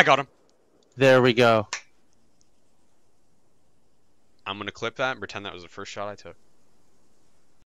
I got him. There we go. I'm gonna clip that and pretend that was the first shot I took.